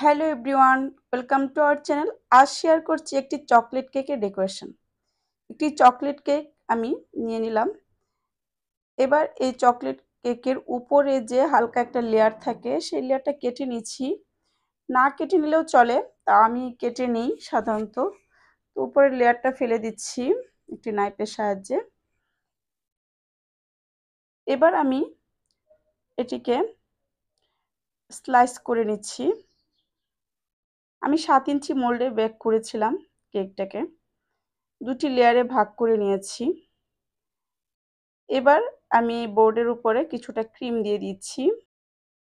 hello everyone welcome to our channel আজ share করছি একটি চকলেট কেকের ডেকোরেশন একটি চকলেট কেক আমি নিয়ে নিলাম এবার এই চকলেট কেকের উপরে যে হালকা একটা লেয়ার থাকে সেই লেয়ারটা কেটে নিচ্ছি না কেটে নিলেও চলে তা আমি কেটে নিই সাধারণত তো উপরের লেয়ারটা ফেলে দিচ্ছি একটি নাইপের সাহায্যে এবার আমি এটিকে স্লাইস করে নিচ্ছি আমি সাত ইঞ্চি মোল্ডে বেক করেছিলাম কেকটাকে দুটি লেয়ারে ভাগ করে নিয়েছি এবার আমি বোর্ডের উপরে কিছুটা ক্রিম দিয়ে দিচ্ছি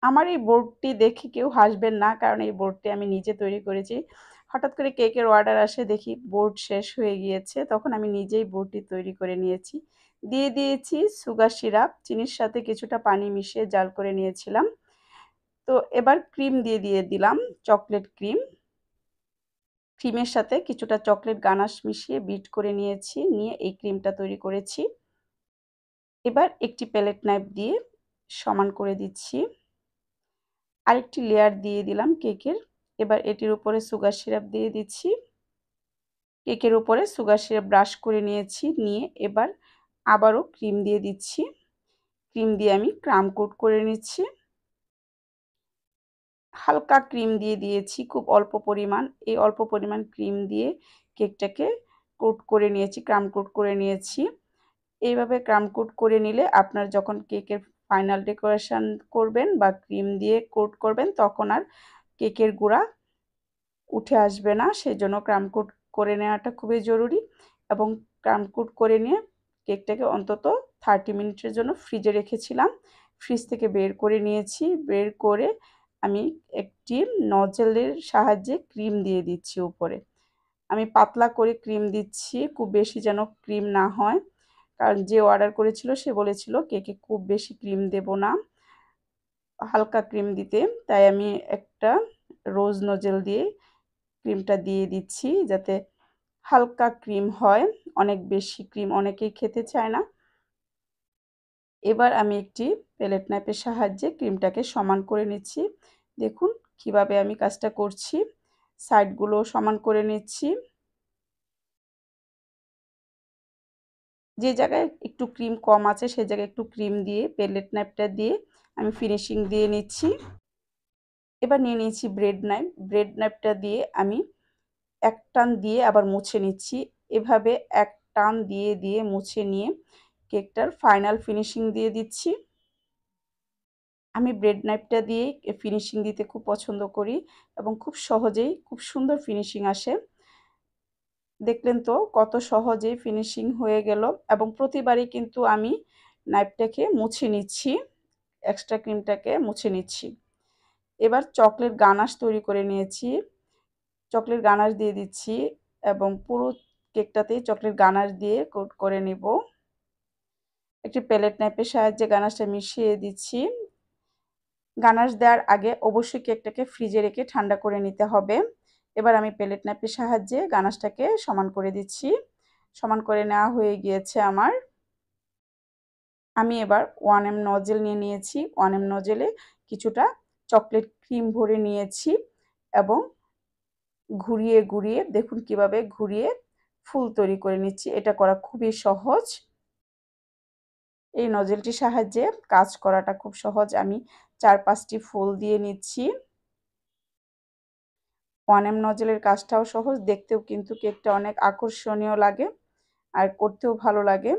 আমার এই বোর্ডটি দেখে কেউ হাসবেন না কারণ এই বোর্ডটি আমি নিজে তৈরি করেছি হঠাৎ করে কেকের অর্ডার আসে দেখি বোর্ড শেষ হয়ে গিয়েছে তখন আমি নিজেই বোর্ডটি তৈরি করে নিয়েছি দিয়ে দিয়েছি সুগার সিরাপ চিনির সাথে কিছুটা পানি মিশিয়ে জাল করে নিয়েছিলাম তো এবার ক্রিম দিয়ে দিয়ে দিলাম চকলেট ক্রিম ক্রিমের সাথে কিছুটা চকলেট গানাশ মিশিয়ে বিট করে নিয়েছি নিয়ে এই ক্রিমটা তৈরি করেছি এবার একটি প্যালেট নাইফ দিয়ে সমান করে দিচ্ছি আরেকটি লেয়ার দিয়ে দিলাম কেকের এবার এটির উপরে সুগার সিরাপ দিয়ে দিচ্ছি কেকের উপরে সুগার সিরাপ ব্রাশ করে নিয়েছি নিয়ে এবার আবারও ক্রিম দিয়ে দিচ্ছি ক্রিম দিয়ে আমি ক্রাম কোট করে নিচ্ছি হালকা ক্রিম দিয়ে দিয়েছি খুব অল্প পরিমাণ এই অল্প পরিমাণ ক্রিম দিয়ে কেকটাকে কোট করে নিয়েছি ক্রাম কোট করে নিয়েছি এইভাবে ক্রাম কোট করে নিলে আপনার যখন কেকের ফাইনাল ডেকোরেশন করবেন বা ক্রিম দিয়ে কোট করবেন তখন আর কেকের গুঁড়া উঠে আসবে না জন্য ক্রাম কোট করে নেওয়াটা খুবই জরুরি এবং ক্রাম কোট করে নিয়ে কেকটাকে অন্তত থার্টি মিনিটের জন্য ফ্রিজে রেখেছিলাম ফ্রিজ থেকে বের করে নিয়েছি বের করে আমি একটি নজলের সাহায্যে ক্রিম দিয়ে দিচ্ছি উপরে আমি পাতলা করে ক্রিম দিচ্ছি খুব বেশি যেন ক্রিম না হয় কারণ যে অর্ডার করেছিল সে বলেছিল কেকে খুব বেশি ক্রিম দেব না হালকা ক্রিম দিতে তাই আমি একটা রোজ নজেল দিয়ে ক্রিমটা দিয়ে দিচ্ছি যাতে হালকা ক্রিম হয় অনেক বেশি ক্রিম অনেকেই খেতে চায় না এবার আমি একটি প্যালেট নাইপের সাহায্যে ক্রিমটাকে সমান করে নিচ্ছি দেখুন কিভাবে আমি কাজটা করছি সাইডগুলো সমান করে নিচ্ছি যে জায়গায় একটু ক্রিম কম আছে সে জায়গায় একটু ক্রিম দিয়ে পেলেট নাইফটা দিয়ে আমি ফিনিশিং দিয়ে নিচ্ছি এবার নিয়ে নিয়েছি ব্রেড নাইফ ব্রেড নাইফটা দিয়ে আমি এক টান দিয়ে আবার মুছে নিচ্ছি এভাবে এক টান দিয়ে দিয়ে মুছে নিয়ে কেকটার ফাইনাল ফিনিশিং দিয়ে দিচ্ছি আমি ব্রেড নাইফটা দিয়ে ফিনিশিং দিতে খুব পছন্দ করি এবং খুব সহজেই খুব সুন্দর ফিনিশিং আসে দেখলেন তো কত সহজেই ফিনিশিং হয়ে গেল এবং প্রতিবারই কিন্তু আমি নাইফটাকে মুছে নিচ্ছি এক্সট্রা ক্রিমটাকে মুছে নিচ্ছি এবার চকলেট গানাশ তৈরি করে নিয়েছি চকলেট গানাশ দিয়ে দিচ্ছি এবং পুরো কেকটাতেই চকলেট গানাশ দিয়ে কোট করে নেবো একটি প্যালেট নাইপের সাহায্যে গানাশটা মিশিয়ে দিচ্ছি গানাশ দেওয়ার আগে অবশ্যই কেকটাকে ফ্রিজে রেখে ঠান্ডা করে নিতে হবে এবার আমি প্লেট নাইপের সাহায্যে গানাশটাকে সমান করে দিচ্ছি সমান করে নেওয়া হয়ে গিয়েছে আমার আমি এবার ওয়ান এম নজেল নিয়ে নিয়েছি ওয়ান এম নজেলে কিছুটা চকলেট ক্রিম ভরে নিয়েছি এবং ঘুরিয়ে ঘুরিয়ে দেখুন কিভাবে ঘুরিয়ে ফুল তৈরি করে নিচ্ছি এটা করা খুবই সহজ এই নজেলটির সাহায্যে কাজ করাটা খুব সহজ আমি চার পাঁচটি ফুল দিয়ে নিচ্ছি ওয়ান এম নজেলের কাজটাও সহজ দেখতেও কিন্তু কেকটা অনেক আকর্ষণীয় লাগে আর করতেও ভালো লাগে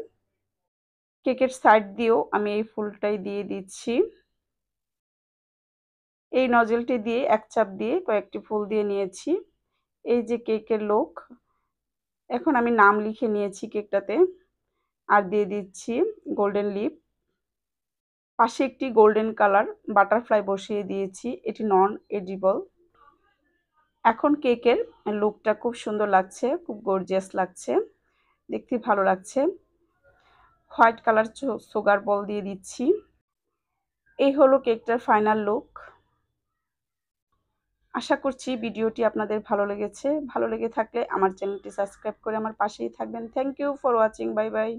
কেকের সাইড দিয়েও আমি এই ফুলটাই দিয়ে দিচ্ছি এই নজেলটি দিয়ে এক চাপ দিয়ে কয়েকটি ফুল দিয়ে নিয়েছি এই যে কেকের লোক এখন আমি নাম লিখে নিয়েছি কেকটাতে আর দিয়ে দিচ্ছি গোল্ডেন লিপ পাশে একটি গোল্ডেন কালার বাটারফ্লাই বসিয়ে দিয়েছি এটি নন এডিবল এখন কেকের লুকটা খুব সুন্দর লাগছে খুব গর্জিয়াস লাগছে দেখতে ভালো লাগছে হোয়াইট কালার সুগার বল দিয়ে দিচ্ছি এই হলো কেকটার ফাইনাল লুক আশা করছি ভিডিওটি আপনাদের ভালো লেগেছে ভালো লেগে থাকলে আমার চ্যানেলটি সাবস্ক্রাইব করে আমার পাশেই থাকবেন thank you for watching bye by